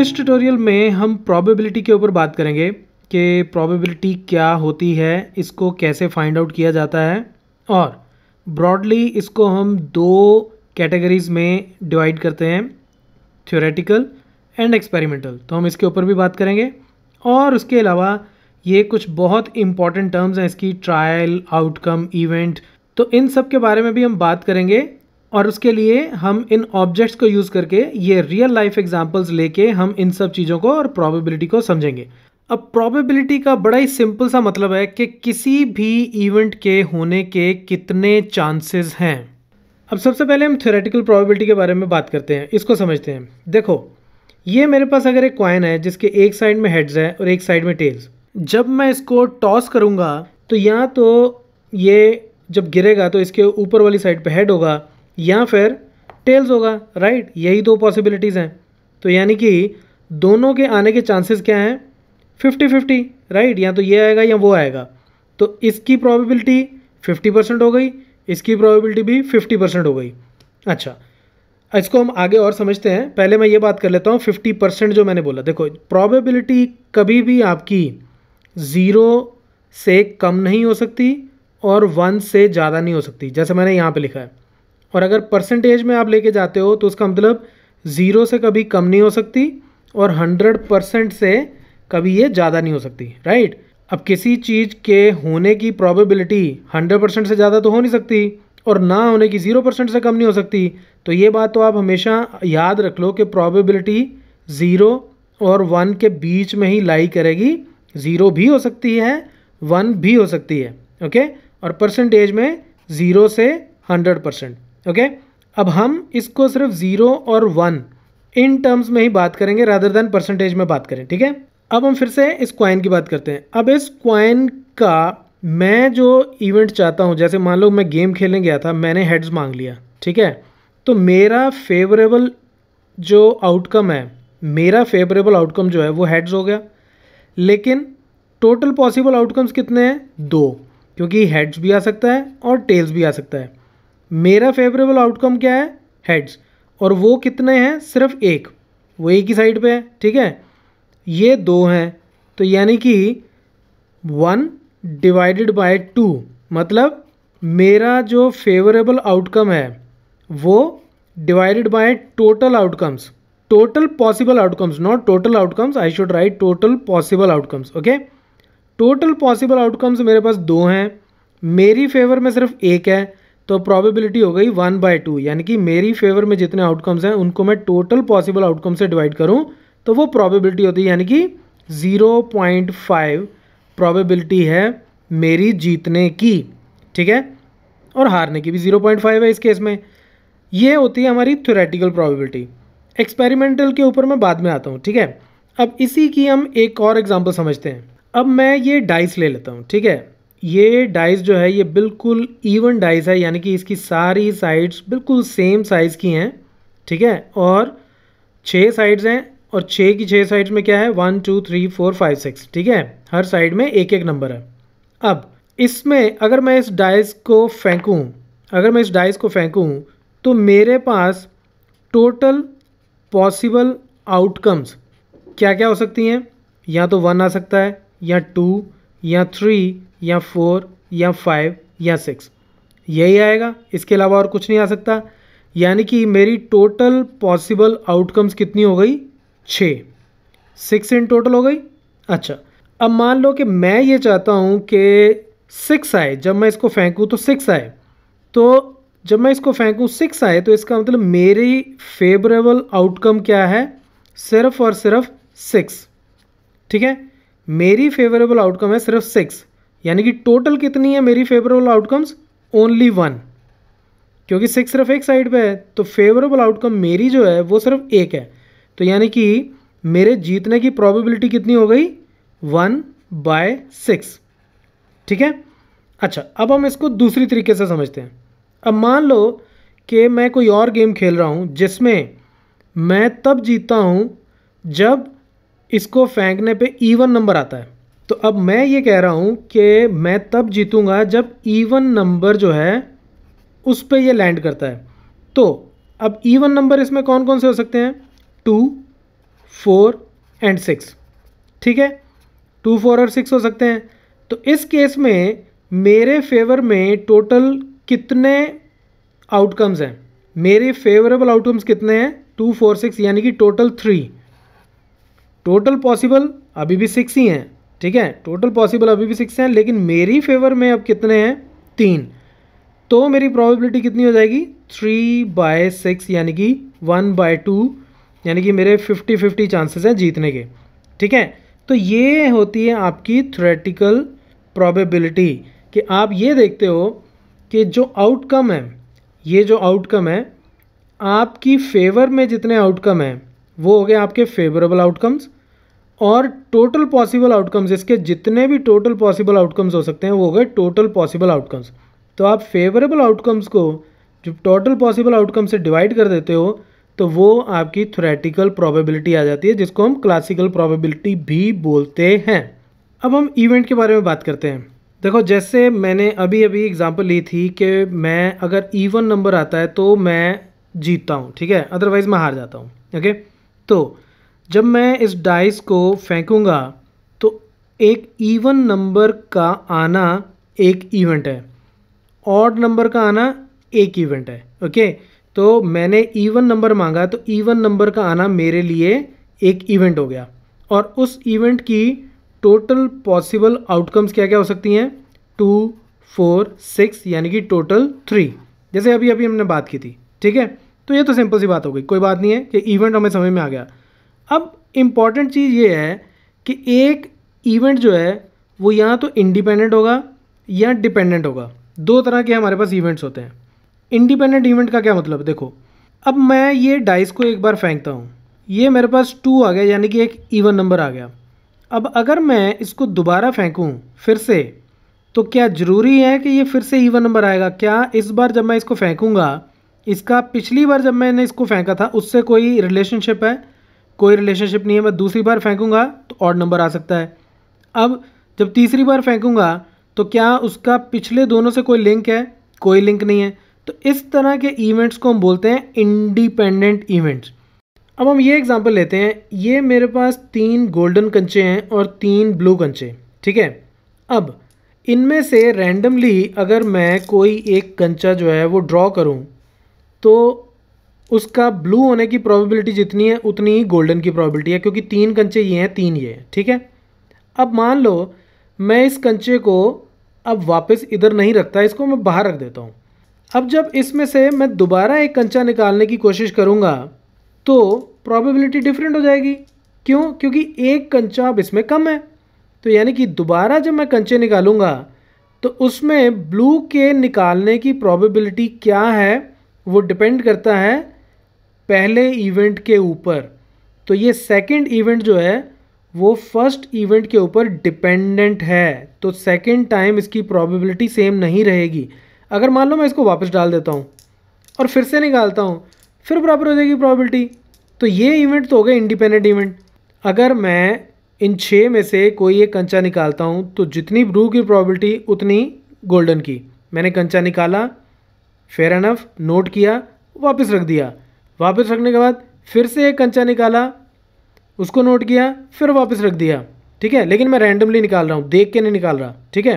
इस ट्यूटोरियल में हम प्रोबेबिलिटी के ऊपर बात करेंगे कि प्रोबेबिलिटी क्या होती है इसको कैसे फाइंड आउट किया जाता है और ब्रॉडली इसको हम दो कैटेगरीज में डिवाइड करते हैं थ्योरेटिकल एंड एक्सपेरिमेंटल तो हम इसके ऊपर भी बात करेंगे और उसके अलावा ये कुछ बहुत इंपॉर्टेंट टर्म्स हैं इसकी ट्रायल आउटकम इवेंट तो इन सब के बारे में भी हम बात करेंगे और उसके लिए हम इन ऑब्जेक्ट्स को यूज़ करके ये रियल लाइफ एग्जाम्पल्स लेके हम इन सब चीज़ों को और प्रोबेबिलिटी को समझेंगे अब प्रोबेबिलिटी का बड़ा ही सिंपल सा मतलब है कि किसी भी इवेंट के होने के कितने चांसेस हैं अब सबसे पहले हम थ्योरेटिकल प्रोबेबिलिटी के बारे में बात करते हैं इसको समझते हैं देखो ये मेरे पास अगर एक क्वाइन है जिसके एक साइड में हेड्स है और एक साइड में टेल्स जब मैं इसको टॉस करूँगा तो या तो ये जब गिरेगा तो इसके ऊपर वाली साइड पर हेड होगा या फिर टेल्स होगा राइट यही दो पॉसिबिलिटीज़ हैं तो यानी कि दोनों के आने के चांसेस क्या हैं फिफ्टी फिफ्टी राइट या तो ये आएगा या वो आएगा तो इसकी प्रोबेबिलिटी फिफ्टी परसेंट हो गई इसकी प्रोबेबिलिटी भी फिफ्टी परसेंट हो गई अच्छा इसको हम आगे और समझते हैं पहले मैं ये बात कर लेता हूँ फिफ्टी परसेंट जो मैंने बोला देखो प्रोबेबिलिटी कभी भी आपकी ज़ीरो से कम नहीं हो सकती और वन से ज़्यादा नहीं हो सकती जैसे मैंने यहाँ पर लिखा है और अगर परसेंटेज में आप लेके जाते हो तो उसका मतलब ज़ीरो से कभी कम नहीं हो सकती और हंड्रेड परसेंट से कभी ये ज़्यादा नहीं हो सकती राइट अब किसी चीज़ के होने की प्रोबेबिलिटी हंड्रेड परसेंट से ज़्यादा तो हो नहीं सकती और ना होने की ज़ीरो परसेंट से कम नहीं हो सकती तो ये बात तो आप हमेशा याद रख लो कि प्रॉबिबिलिटी ज़ीरो और वन के बीच में ही लाई करेगी ज़ीरो भी हो सकती है वन भी हो सकती है ओके और परसेंटेज में ज़ीरो से हंड्रेड परसेंट ओके अब हम इसको सिर्फ ज़ीरो और वन इन टर्म्स में ही बात करेंगे रादर देन परसेंटेज में बात करें ठीक है अब हम फिर से इस क्वाइन की बात करते हैं अब इस क्वाइन का मैं जो इवेंट चाहता हूँ जैसे मान लो मैं गेम खेलने गया था मैंने हेड्स मांग लिया ठीक है तो मेरा फेवरेबल जो आउटकम है मेरा फेवरेबल आउटकम जो है वो हेड्स हो गया लेकिन टोटल पॉसिबल आउटकम्स कितने हैं दो क्योंकि हेड्स भी आ सकता है और टेल्स भी आ सकता है मेरा फेवरेबल आउटकम क्या है हेड्स और वो कितने हैं सिर्फ एक वो एक ही साइड पे है ठीक है ये दो हैं तो यानी कि वन डिवाइडेड बाय टू मतलब मेरा जो फेवरेबल आउटकम है वो divided by total outcomes total possible outcomes not total outcomes I should write total possible outcomes okay total possible outcomes मेरे पास दो हैं मेरी फेवर में सिर्फ एक है तो प्रोबेबिलिटी हो गई वन बाय टू यानी कि मेरी फेवर में जितने आउटकम्स हैं उनको मैं टोटल पॉसिबल आउटकम से डिवाइड करूं तो वो प्रोबेबिलिटी होती है यानी कि ज़ीरो पॉइंट फाइव प्रोबेबिलिटी है मेरी जीतने की ठीक है और हारने की भी ज़ीरो पॉइंट फाइव है इस केस में ये होती है हमारी थ्योरेटिकल प्रोबेबिलिटी एक्सपेरिमेंटल के ऊपर मैं बाद में आता हूँ ठीक है अब इसी की हम एक और एग्जाम्पल समझते हैं अब मैं ये डाइस ले लेता हूँ ठीक है ये डाइस जो है ये बिल्कुल इवन डाइस है यानी कि इसकी सारी साइड्स बिल्कुल सेम साइज़ की हैं ठीक है और छः साइड्स हैं और छः की छः साइड्स में क्या है one two three four five six ठीक है हर साइड में एक एक नंबर है अब इसमें अगर मैं इस डाइस को फेंकूँ अगर मैं इस डाइस को फेंकूँ तो मेरे पास टोटल पॉसिबल आउटकम्स क्या क्या हो सकती हैं या तो वन आ सकता है या टू या थ्री या फोर या फाइव या सिक्स यही आएगा इसके अलावा और कुछ नहीं आ सकता यानी कि मेरी टोटल पॉसिबल आउटकम्स कितनी हो गई छः सिक्स इन टोटल हो गई अच्छा अब मान लो कि मैं ये चाहता हूँ कि सिक्स आए जब मैं इसको फेंकूँ तो सिक्स आए तो जब मैं इसको फेंकूँ सिक्स आए तो इसका मतलब मेरी फेवरेबल आउटकम क्या है सिर्फ और सिर्फ सिक्स ठीक है मेरी फेवरेबल आउटकम है सिर्फ सिक्स यानी कि टोटल कितनी है मेरी फेवरेबल आउटकम्स ओनली वन क्योंकि सिक्स सिर्फ एक साइड पे है तो फेवरेबल आउटकम मेरी जो है वो सिर्फ एक है तो यानी कि मेरे जीतने की प्रोबेबिलिटी कितनी हो गई वन बाय सिक्स ठीक है अच्छा अब हम इसको दूसरी तरीके से समझते हैं अब मान लो कि मैं कोई और गेम खेल रहा हूँ जिसमें मैं तब जीतता हूँ जब इसको फेंकने पे इवन नंबर आता है तो अब मैं ये कह रहा हूँ कि मैं तब जीतूँगा जब इवन नंबर जो है उस पर यह लैंड करता है तो अब इवन नंबर इसमें कौन कौन से हो सकते हैं टू फोर एंड सिक्स ठीक है टू फोर और सिक्स हो सकते हैं तो इस केस में मेरे फेवर में टोटल कितने आउटकम्स हैं मेरे फेवरेबल आउटकम्स कितने हैं टू फोर सिक्स यानी कि टोटल थ्री टोटल पॉसिबल अभी भी सिक्स ही हैं ठीक है टोटल पॉसिबल अभी भी सिक्स हैं लेकिन मेरी फेवर में अब कितने हैं तीन तो मेरी प्रोबेबिलिटी कितनी हो जाएगी थ्री बाय सिक्स यानी कि वन बाय टू यानी कि मेरे फिफ्टी फिफ्टी चांसेस हैं जीतने के ठीक है तो ये होती है आपकी थ्रेटिकल प्रोबेबिलिटी कि आप ये देखते हो कि जो आउटकम है ये जो आउटकम है आपकी फेवर में जितने आउटकम हैं वो हो गए आपके फेवरेबल आउटकम्स और टोटल पॉसिबल आउटकम्स इसके जितने भी टोटल पॉसिबल आउटकम्स हो सकते हैं वो हो गए टोटल पॉसिबल आउटकम्स तो आप फेवरेबल आउटकम्स को जो टोटल पॉसिबल आउटकम से डिवाइड कर देते हो तो वो आपकी थ्रेटिकल प्रोबेबिलिटी आ जाती है जिसको हम क्लासिकल प्रोबेबिलिटी भी बोलते हैं अब हम इवेंट के बारे में बात करते हैं देखो जैसे मैंने अभी अभी एग्जांपल ली थी कि मैं अगर इवन नंबर आता है तो मैं जीतता हूँ ठीक है अदरवाइज़ मैं हार जाता हूँ ओके तो जब मैं इस डाइस को फेंकूँगा तो एक इवन नंबर का आना एक इवेंट है ऑड नंबर का आना एक इवेंट है ओके तो मैंने इवन नंबर मांगा तो इवन नंबर का आना मेरे लिए एक इवेंट हो गया और उस इवेंट की टोटल पॉसिबल आउटकम्स क्या क्या हो सकती हैं टू फोर सिक्स यानी कि टोटल थ्री जैसे अभी अभी हमने बात की थी ठीक है तो ये तो सिंपल सी बात हो गई कोई बात नहीं है कि इवेंट हमें समय में आ गया अब इम्पॉर्टेंट चीज़ ये है कि एक इवेंट जो है वो या तो इंडिपेंडेंट होगा या डिपेंडेंट होगा दो तरह के हमारे पास इवेंट्स होते हैं इंडिपेंडेंट इवेंट का क्या मतलब देखो अब मैं ये डाइस को एक बार फेंकता हूँ ये मेरे पास टू आ गया यानी कि एक इवन नंबर आ गया अब अगर मैं इसको दोबारा फेंकूँ फिर से तो क्या ज़रूरी है कि ये फिर से इवन नंबर आएगा क्या इस बार जब मैं इसको फेंकूँगा इसका पिछली बार जब मैंने इसको फेंका था उससे कोई रिलेशनशिप है कोई रिलेशनशिप नहीं है मैं दूसरी बार फेंकूँगा तो ऑड नंबर आ सकता है अब जब तीसरी बार फेंकूँगा तो क्या उसका पिछले दोनों से कोई लिंक है कोई लिंक नहीं है तो इस तरह के इवेंट्स को हम बोलते हैं इंडिपेंडेंट इवेंट्स अब हम ये एग्जांपल लेते हैं ये मेरे पास तीन गोल्डन कंचे हैं और तीन ब्लू कंचे ठीक है अब इनमें से रैंडमली अगर मैं कोई एक कंचा जो है वो ड्रॉ करूं तो उसका ब्लू होने की प्रोबेबिलिटी जितनी है उतनी ही गोल्डन की प्रोबेबिलिटी है क्योंकि तीन कंचे ये हैं तीन ये ठीक है अब मान लो मैं इस कंचे को अब वापस इधर नहीं रखता इसको मैं बाहर रख देता हूँ अब जब इसमें से मैं दोबारा एक कंचा निकालने की कोशिश करूँगा तो प्रॉबिलिटी डिफरेंट हो जाएगी क्यों क्योंकि एक कंचा अब इसमें कम है तो यानी कि दोबारा जब मैं कंचे निकालूंगा तो उसमें ब्लू के निकालने की प्रोबेबिलिटी क्या है वो डिपेंड करता है पहले इवेंट के ऊपर तो ये सेकंड इवेंट जो है वो फर्स्ट इवेंट के ऊपर डिपेंडेंट है तो सेकंड टाइम इसकी प्रोबेबिलिटी सेम नहीं रहेगी अगर मान लो मैं इसको वापस डाल देता हूँ और फिर से निकालता हूँ फिर बराबर हो जाएगी प्रॉबिलिटी तो ये इवेंट तो हो गया इंडिपेंडेंट इवेंट अगर मैं इन छः में से कोई एक कंचा निकालता हूँ तो जितनी ब्रू की प्रॉबिलिटी उतनी गोल्डन की मैंने कंचा निकाला फेयर एनफ नोट किया वापस रख दिया वापस रखने के बाद फिर से एक कंचा निकाला उसको नोट किया फिर वापस रख दिया ठीक है लेकिन मैं रैंडमली निकाल रहा हूँ देख के नहीं निकाल रहा ठीक है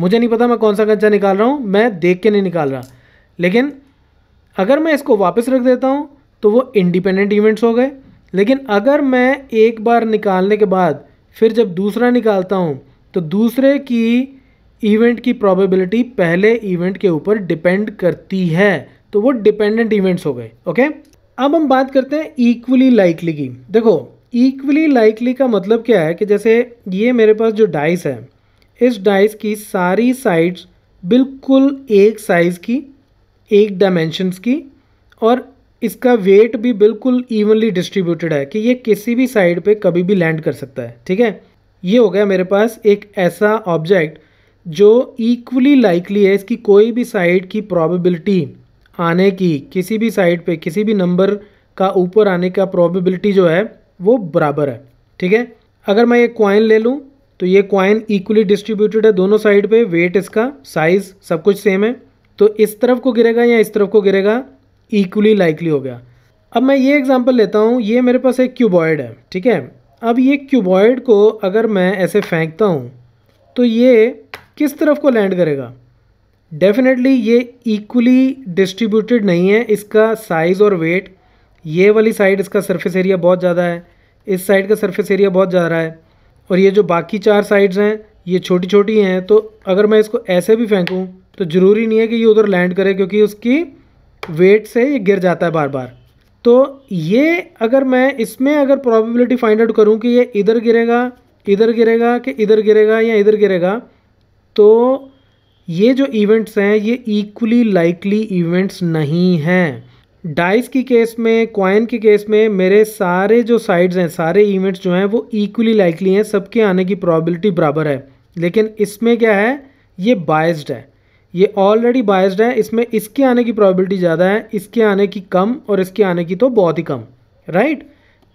मुझे नहीं पता मैं कौन सा कंचा निकाल रहा हूँ मैं देख के नहीं निकाल रहा लेकिन अगर मैं इसको वापस रख देता हूँ तो वो इंडिपेंडेंट इवेंट्स हो गए लेकिन अगर मैं एक बार निकालने के बाद फिर जब दूसरा निकालता हूँ तो दूसरे की इवेंट की प्रोबेबिलिटी पहले इवेंट के ऊपर डिपेंड करती है तो वो डिपेंडेंट इवेंट्स हो गए ओके अब हम बात करते हैं इक्वली लाइकली की देखो इक्वली लाइकली का मतलब क्या है कि जैसे ये मेरे पास जो डाइस है इस डाइस की सारी साइड्स बिल्कुल एक साइज़ की एक डायमेंशंस की और इसका वेट भी बिल्कुल इवनली डिस्ट्रीब्यूटेड है कि ये किसी भी साइड पे कभी भी लैंड कर सकता है ठीक है ये हो गया मेरे पास एक ऐसा ऑब्जेक्ट जो इक्वली लाइकली है इसकी कोई भी साइड की प्रॉबिलिटी आने की किसी भी साइड पे किसी भी नंबर का ऊपर आने का प्रोबेबिलिटी जो है वो बराबर है ठीक है अगर मैं ये क्वाइन ले लूँ तो ये क्वाइन इक्वली डिस्ट्रीब्यूटेड है दोनों साइड पे वेट इसका साइज़ सब कुछ सेम है तो इस तरफ को गिरेगा या इस तरफ को गिरेगा इक्वली लाइकली हो गया अब मैं ये एग्जांपल लेता हूँ ये मेरे पास एक क्यूबॉयड है ठीक है अब ये क्यूबॉयड को अगर मैं ऐसे फेंकता हूँ तो ये किस तरफ को लैंड करेगा डेफिनेटली ये इक्वली डिस्ट्रीब्यूटेड नहीं है इसका साइज़ और वेट ये वाली साइड इसका सरफेस एरिया बहुत ज़्यादा है इस साइड का सरफेस एरिया बहुत ज़्यादा है और ये जो बाकी चार साइड्स हैं ये छोटी छोटी हैं तो अगर मैं इसको ऐसे भी फेंकूँ तो ज़रूरी नहीं है कि ये उधर लैंड करे क्योंकि उसकी वेट से ये गिर जाता है बार बार तो ये अगर मैं इसमें अगर प्रॉबिलिटी फाइंड आउट करूँ कि ये इधर गिरेगा इधर गिरेगा कि इधर गिरेगा या इधर गिरेगा तो ये जो इवेंट्स हैं ये इक्वली लाइकली इवेंट्स नहीं हैं डाइस की केस में क्वाइन की केस में मेरे सारे जो साइड्स हैं सारे इवेंट्स जो हैं वो इक्वली लाइकली हैं सबके आने की प्रोबेबिलिटी बराबर है लेकिन इसमें क्या है ये बायस्ड है ये ऑलरेडी बायस्ड है इसमें इसके आने की प्रोबेबिलिटी ज़्यादा है इसके आने की कम और इसके आने की तो बहुत ही कम राइट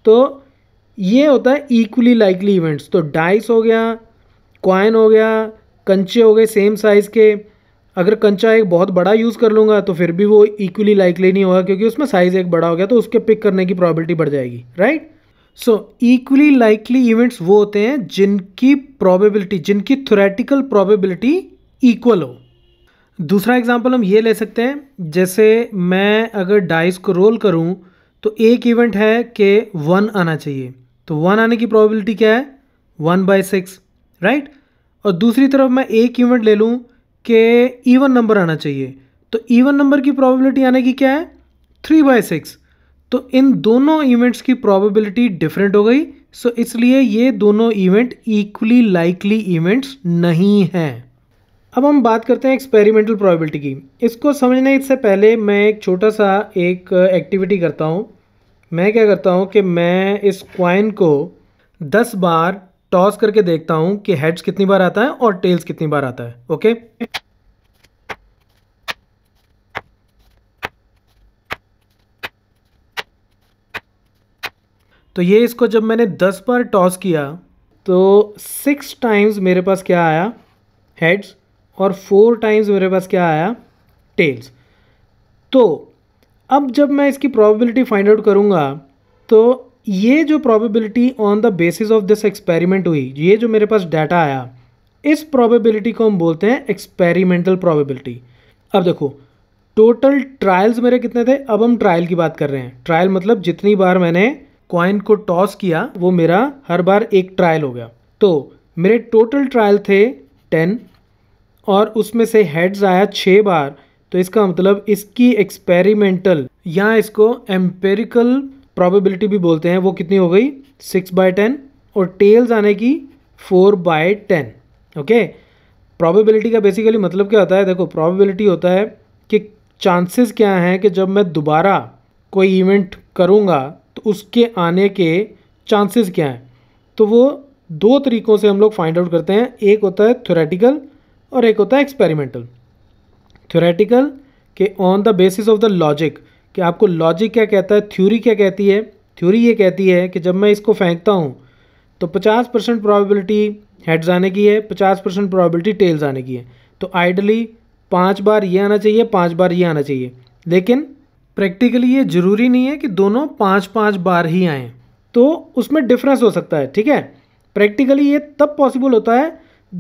तो ये होता है इक्वली लाइकली इवेंट्स तो डाइस हो गया क्वाइन हो गया कंचे हो गए सेम साइज़ के अगर कंचा एक बहुत बड़ा यूज़ कर लूँगा तो फिर भी वो इक्वली लाइकली नहीं होगा क्योंकि उसमें साइज़ एक बड़ा हो गया तो उसके पिक करने की प्रॉबिलिटी बढ़ जाएगी right so equally likely events वो होते हैं जिनकी प्रॉबिलिटी जिनकी थोरेटिकल प्रॉबिलिटी इक्वल हो दूसरा एग्जाम्पल हम ये ले सकते हैं जैसे मैं अगर डाइस को रोल करूँ तो एक इवेंट है कि वन आना चाहिए तो वन आने की प्रॉबिलिटी क्या है वन बाय सिक्स राइट और दूसरी तरफ मैं एक इवेंट ले लूँ कि ईवन नंबर आना चाहिए तो ईवन नंबर की प्रॉबिलिटी आने की क्या है थ्री बाय सिक्स तो इन दोनों इवेंट्स की प्रोबेबिलिटी डिफरेंट हो गई सो इसलिए ये दोनों इवेंट इक्वली लाइकली इवेंट्स नहीं हैं अब हम बात करते हैं एक्सपेरिमेंटल प्रोबेबिलिटी की इसको समझने से पहले मैं एक छोटा सा एक एक्टिविटी करता हूँ मैं क्या करता हूँ कि मैं इस क्वाइन को दस बार टॉस करके देखता हूं कि हेड्स कितनी बार आता है और टेल्स कितनी बार आता है ओके तो ये इसको जब मैंने दस बार टॉस किया तो सिक्स टाइम्स मेरे पास क्या आया हेड्स और फोर टाइम्स मेरे पास क्या आया टेल्स तो अब जब मैं इसकी प्रोबेबिलिटी फाइंड आउट करूंगा तो ये जो probability on the basis of this experiment हुई ये जो मेरे पास डाटा आया इस प्रोबेबिलिटी को हम बोलते हैं एक्सपेरिमेंटल प्रोबेबिलिटी अब देखो टोटल ट्रायल्स मेरे कितने थे अब हम ट्रायल की बात कर रहे हैं ट्रायल मतलब जितनी बार मैंने कॉइन को टॉस किया वो मेरा हर बार एक ट्रायल हो गया तो मेरे टोटल ट्रायल थे टेन और उसमें से हेड्स आया छः बार तो इसका मतलब इसकी एक्सपेरिमेंटल या इसको एम्पेरिकल प्रॉबिबिलिटी भी बोलते हैं वो कितनी हो गई सिक्स बाय टेन और टेल्स आने की four by ten okay probability का बेसिकली मतलब क्या होता है देखो प्रॉबिबिलिटी होता है कि चांसेस क्या हैं कि जब मैं दोबारा कोई इवेंट करूँगा तो उसके आने के चांसेस क्या हैं तो वो दो तरीक़ों से हम लोग फाइंड आउट करते हैं एक होता है थ्योरेटिकल और एक होता है एक्सपेरिमेंटल थ्योरेटिकल के on the basis of the logic कि आपको लॉजिक क्या कहता है थ्योरी क्या कहती है थ्योरी ये कहती है कि जब मैं इसको फेंकता हूँ तो 50 परसेंट प्रॉबिलिटी हेड्स आने की है 50 परसेंट प्रॉबिलिटी टेल्स आने की है तो आइडली पाँच बार ये आना चाहिए पाँच बार ये आना चाहिए लेकिन प्रैक्टिकली ये ज़रूरी नहीं है कि दोनों पाँच पाँच बार ही आएँ तो उसमें डिफ्रेंस हो सकता है ठीक है प्रैक्टिकली ये तब पॉसिबल होता है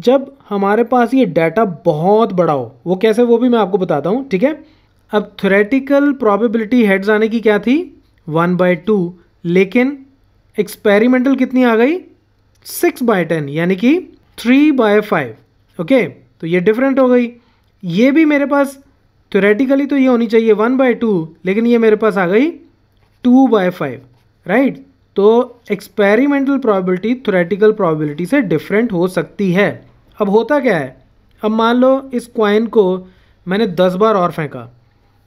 जब हमारे पास ये डाटा बहुत बड़ा हो वो कैसे वो भी मैं आपको बताता हूँ ठीक है अब थोरेटिकल प्रोबेबिलिटी हेड्स आने की क्या थी वन बाय टू लेकिन एक्सपेरिमेंटल कितनी आ गई सिक्स बाय टेन यानी कि थ्री बाय फाइव ओके तो ये डिफरेंट हो गई ये भी मेरे पास थ्योरेटिकली तो ये होनी चाहिए वन बाय टू लेकिन ये मेरे पास आ गई टू बाय फाइव राइट तो एक्सपेरिमेंटल प्रोबेबिलिटी थ्योरेटिकल प्रोबेबिलिटी से डिफरेंट हो सकती है अब होता क्या है अब मान लो इस क्वाइन को मैंने दस बार और फेंका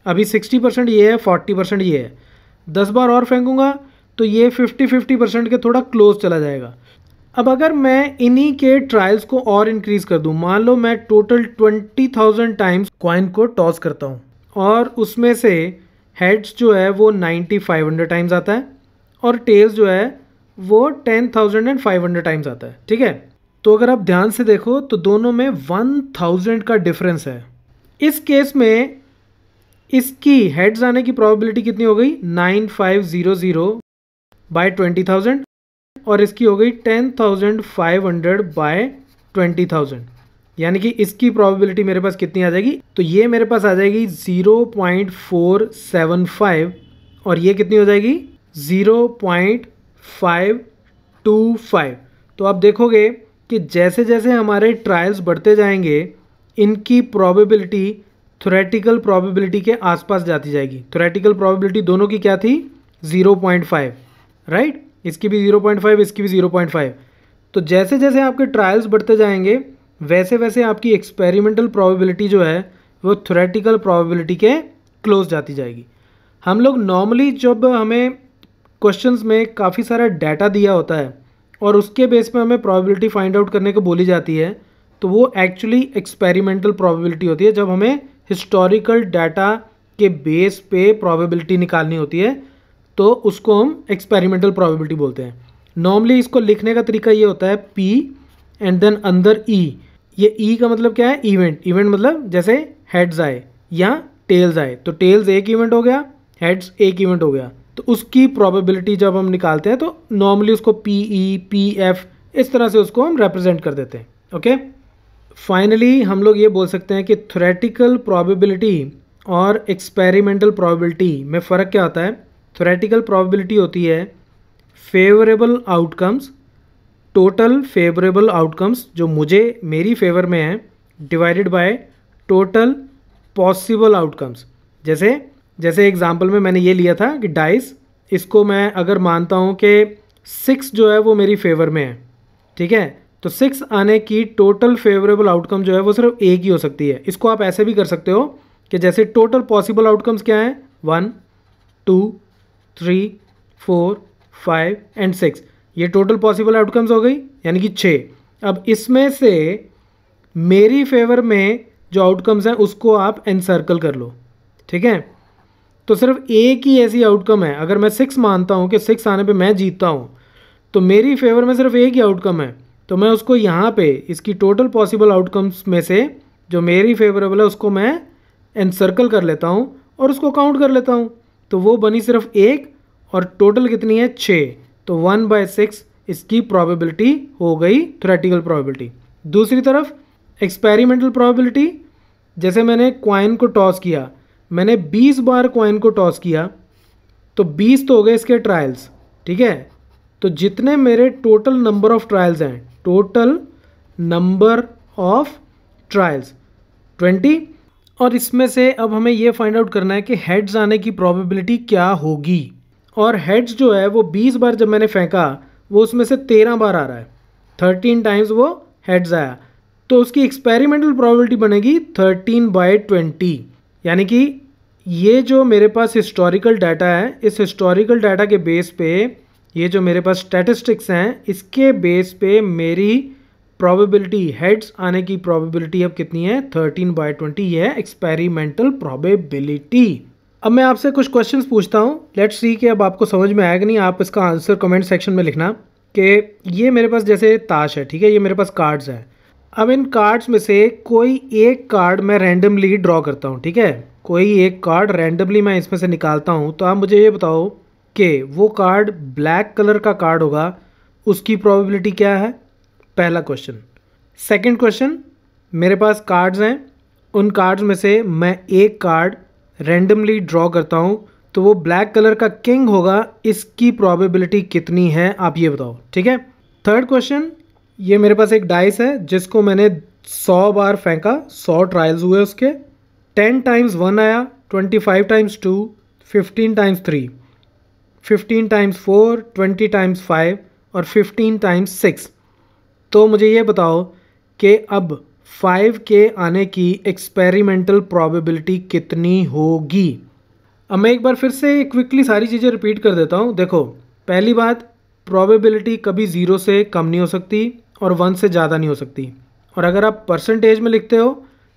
अभी सिक्सटी परसेंट ये है फोर्टी परसेंट ये है दस बार और फेंकूँगा तो ये फिफ्टी फिफ्टी परसेंट के थोड़ा क्लोज चला जाएगा अब अगर मैं इन्हीं के ट्रायल्स को और इंक्रीज़ कर दूँ मान लो मैं total twenty thousand times coin को टॉस करता हूँ और उसमें से हेड्स जो है वो नाइन्टी फाइव हंड्रेड टाइम्स आता है और टेल्स जो है वो ten thousand and five hundred times आता है ठीक है तो अगर आप ध्यान से देखो तो दोनों में वन थाउजेंड का डिफरेंस है इस केस में इसकी हेड्स आने की प्रोबेबिलिटी कितनी हो गई nine five zero zero by twenty thousand और इसकी हो गई ten thousand five hundred by twenty thousand यानी कि इसकी प्रोबेबिलिटी मेरे पास कितनी आ जाएगी तो ये मेरे पास आ जाएगी zero point four seven five और ये कितनी हो जाएगी zero point five two five तो आप देखोगे कि जैसे जैसे हमारे ट्रायल्स बढ़ते जाएंगे इनकी प्रोबेबिलिटी थोरेटिकल प्रोबेबिलिटी के आसपास जाती जाएगी थोरेटिकल प्रोबेबिलिटी दोनों की क्या थी 0.5 राइट इसकी भी 0.5 इसकी भी 0.5 तो जैसे जैसे आपके ट्रायल्स बढ़ते जाएंगे वैसे वैसे आपकी एक्सपेरिमेंटल प्रोबेबिलिटी जो है वो थोरेटिकल प्रोबेबिलिटी के क्लोज जाती जाएगी हम लोग नॉर्मली जब हमें क्वेश्चन में काफ़ी सारा डाटा दिया होता है और उसके बेस पर हमें प्रॉबिलिटी फाइंड आउट करने को बोली जाती है तो वो एक्चुअली एक्सपेरिमेंटल प्रॉबिलिटी होती है जब हमें हिस्टोरिकल डाटा के बेस पे प्रोबेबिलिटी निकालनी होती है तो उसको हम एक्सपेरिमेंटल प्रोबेबिलिटी बोलते हैं नॉर्मली इसको लिखने का तरीका ये होता है पी एंड देन अंदर ई e। ये ई e का मतलब क्या है इवेंट इवेंट मतलब जैसे हेड्स आए या टेल्स आए तो टेल्स एक इवेंट हो गया हेड्स एक इवेंट हो गया तो उसकी प्रोबेबिलिटी जब हम निकालते हैं तो नॉर्मली उसको पी ई पी एफ इस तरह से उसको हम रिप्रेजेंट कर देते हैं ओके okay? फाइनली हम लोग ये बोल सकते हैं कि थ्रेटिकल प्रॉबिबिलिटी और एक्सपेरिमेंटल प्रोबेबिलिटी में फ़र्क क्या होता है थ्रेटिकल प्रोबेबिलिटी होती है favourable outcomes total favourable outcomes जो मुझे मेरी फेवर में है divided by total possible outcomes जैसे जैसे एग्जाम्पल में मैंने ये लिया था कि डाइस इसको मैं अगर मानता हूँ कि सिक्स जो है वो मेरी फेवर में है ठीक है तो सिक्स आने की टोटल फेवरेबल आउटकम जो है वो सिर्फ एक ही हो सकती है इसको आप ऐसे भी कर सकते हो कि जैसे टोटल पॉसिबल आउटकम्स क्या हैं one two three four five and six ये टोटल पॉसिबल आउटकम्स हो गई यानी कि छः अब इसमें से मेरी फेवर में जो आउटकम्स हैं उसको आप एनसर्कल कर लो ठीक है तो सिर्फ एक ही ऐसी आउटकम है अगर मैं सिक्स मानता हूँ कि सिक्स आने पे मैं जीतता हूँ तो मेरी फेवर में सिर्फ एक ही आउटकम है तो मैं उसको यहाँ पे इसकी टोटल पॉसिबल आउटकम्स में से जो मेरी फेवरेबल है उसको मैं एनसर्कल कर लेता हूँ और उसको काउंट कर लेता हूँ तो वो बनी सिर्फ एक और टोटल कितनी है छः तो वन बाय सिक्स इसकी प्रॉबिलिटी हो गई थ्रेटिकल प्रॉबिलिटी दूसरी तरफ एक्सपेरिमेंटल प्रॉबिलिटी जैसे मैंने क्वाइन को टॉस किया मैंने 20 बार क्वाइन को टॉस किया तो 20 तो हो गए इसके ट्रायल्स ठीक है तो जितने मेरे टोटल नंबर ऑफ ट्रायल्स हैं total number of trials twenty और इसमें से अब हमें यह फाइंड आउट करना है कि हेड्स आने की प्रोबेबिलिटी क्या होगी और हेड्स जो है वो बीस बार जब मैंने फेंका वो उसमें से तेरह बार आ रहा है थर्टीन टाइम्स वो हेड्स आया तो उसकी एक्सपेरिमेंटल प्रोबेबिलिटी बनेगी थर्टीन बाय ट्वेंटी यानी कि ये जो मेरे पास हिस्टोरिकल डाटा है इस हिस्टोरिकल डाटा के बेस पे ये जो मेरे पास स्टैटिस्टिक्स हैं इसके बेस पे मेरी प्रोबेबिलिटी हेड्स आने की प्रोबेबिलिटी अब कितनी है थर्टीन बाय ट्वेंटी ये है एक्सपेरिमेंटल प्रोबेबिलिटी अब मैं आपसे कुछ क्वेश्चंस पूछता हूँ लेट्स सी कि अब आपको समझ में आएगा नहीं आप इसका आंसर कमेंट सेक्शन में लिखना कि ये मेरे पास जैसे ताश है ठीक है ये मेरे पास कार्ड्स हैं अब इन कार्ड्स में से कोई एक कार्ड मैं रैंडमली ड्रॉ करता हूँ ठीक है कोई एक कार्ड रैंडमली मैं इसमें से निकालता हूँ तो आप मुझे ये बताओ के वो कार्ड ब्लैक कलर का कार्ड होगा उसकी प्रोबेबिलिटी क्या है पहला क्वेश्चन सेकंड क्वेश्चन मेरे पास कार्ड्स हैं उन कार्ड्स में से मैं एक कार्ड रेंडमली ड्रॉ करता हूँ तो वो ब्लैक कलर का किंग होगा इसकी प्रोबेबिलिटी कितनी है आप ये बताओ ठीक है थर्ड क्वेश्चन ये मेरे पास एक डाइस है जिसको मैंने सौ बार फेंका सौ ट्रायल्स हुए उसके टेन टाइम्स वन आया twenty five times two fifteen times three fifteen times four twenty times five और फिफ्टीन टाइम्स सिक्स तो मुझे ये बताओ कि अब फाइव के आने की एक्सपेरिमेंटल प्रोबेबिलिटी कितनी होगी अब मैं एक बार फिर से क्विकली सारी चीज़ें रिपीट कर देता हूँ देखो पहली बात प्रोबेबिलिटी कभी ज़ीरो से कम नहीं हो सकती और वन से ज़्यादा नहीं हो सकती और अगर आप परसेंटेज में लिखते हो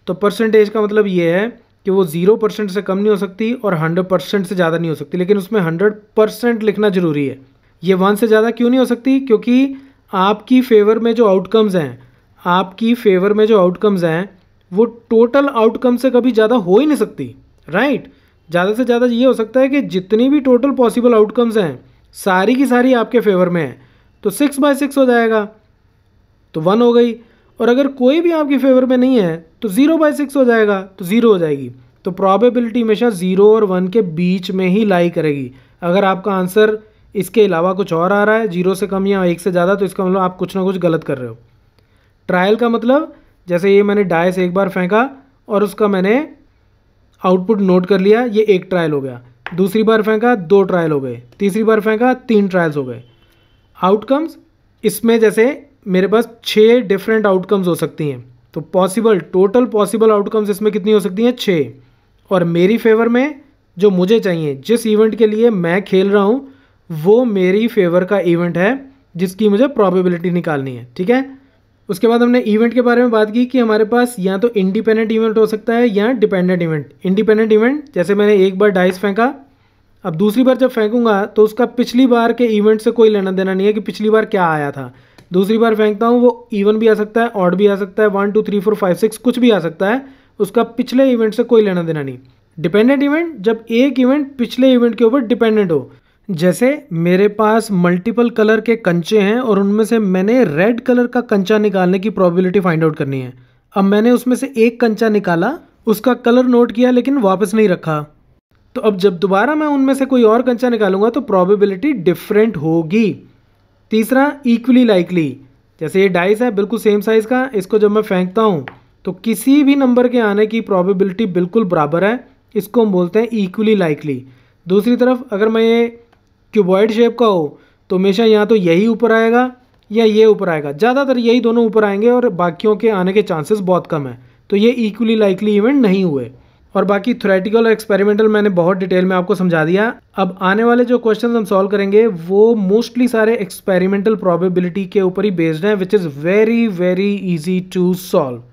तो परसेंटेज का मतलब ये है कि वो ज़ीरो परसेंट से कम नहीं हो सकती और हंड्रेड परसेंट से ज़्यादा नहीं हो सकती लेकिन उसमें हंड्रेड परसेंट लिखना ज़रूरी है ये वन से ज़्यादा क्यों नहीं हो सकती क्योंकि आपकी फेवर में जो आउटकम्स हैं आपकी फेवर में जो आउटकम्स हैं वो टोटल आउटकम से कभी ज़्यादा हो ही नहीं सकती राइट ज़्यादा से ज़्यादा ये हो सकता है कि जितनी भी टोटल पॉसिबल आउटकम्स हैं सारी की सारी आपके फेवर में हैं तो सिक्स बाय सिक्स हो जाएगा तो वन हो गई और अगर कोई भी आपके फेवर में नहीं है तो ज़ीरो बाई सिक्स हो जाएगा तो ज़ीरो हो जाएगी तो प्रॉबेबिलिटी हमेशा ज़ीरो और वन के बीच में ही लाई करेगी अगर आपका आंसर इसके अलावा कुछ और आ रहा है जीरो से कम या एक से ज़्यादा तो इसका मतलब आप कुछ ना कुछ गलत कर रहे हो ट्रायल का मतलब जैसे ये मैंने डायस एक बार फेंका और उसका मैंने आउटपुट नोट कर लिया ये एक ट्रायल हो गया दूसरी बार फेंका दो ट्रायल हो गए तीसरी बार फेंका तीन ट्रायल्स हो गए आउटकम्स इसमें जैसे मेरे पास छः डिफरेंट आउटकम्स हो सकती हैं तो पॉसिबल टोटल पॉसिबल आउटकम्स इसमें कितनी हो सकती हैं छः और मेरी फेवर में जो मुझे चाहिए जिस इवेंट के लिए मैं खेल रहा हूँ वो मेरी फेवर का इवेंट है जिसकी मुझे प्रॉबिबिलिटी निकालनी है ठीक है उसके बाद हमने इवेंट के बारे में बात की कि हमारे पास या तो इंडिपेंडेंट इवेंट हो सकता है या डिपेंडेंट इवेंट इंडिपेंडेंट इवेंट जैसे मैंने एक बार डाइस फेंका अब दूसरी बार जब फेंकूंगा तो उसका पिछली बार के इवेंट से कोई लेना देना नहीं है कि पिछली बार क्या आया था दूसरी बार फेंकता हूँ वो इवन भी आ सकता है ऑड भी आ सकता है one two three four five six कुछ भी आ सकता है उसका पिछले इवेंट से कोई लेना देना नहीं डिपेंडेंट इवेंट जब एक इवेंट पिछले इवेंट के ऊपर डिपेंडेंट हो जैसे मेरे पास मल्टीपल कलर के कंचे हैं और उनमें से मैंने रेड कलर का कंचा निकालने की प्रोबेबिलिटी फाइंड आउट करनी है अब मैंने उसमें से एक कंचा निकाला उसका कलर नोट किया लेकिन वापस नहीं रखा तो अब जब दोबारा मैं उनमें से कोई और कंचा निकालूंगा तो प्रोबेबिलिटी डिफरेंट होगी तीसरा इक्वली लाइकली जैसे ये डाइस है बिल्कुल सेम साइज़ का इसको जब मैं फेंकता हूँ तो किसी भी नंबर के आने की प्रॉबिबिलिटी बिल्कुल बराबर है इसको हम बोलते हैं इक्वली लाइकली दूसरी तरफ अगर मैं ये क्यूबॉइड शेप का हो तो हमेशा यहाँ तो यही ऊपर आएगा या ये ऊपर आएगा ज़्यादातर यही दोनों ऊपर आएंगे और बाकियों के आने के चांसेस बहुत कम हैं तो ये इक्वली लाइकली इवेंट नहीं हुए और बाकी थोरेटिकल और एक्सपेरिमेंटल मैंने बहुत डिटेल में आपको समझा दिया अब आने वाले जो क्वेश्चन हम सॉल्व करेंगे वो मोस्टली सारे एक्सपेरिमेंटल प्रोबेबिलिटी के ऊपर ही बेस्ड हैं which is very very easy to solve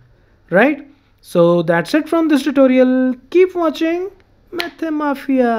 right so that's it from this tutorial keep watching Math mafia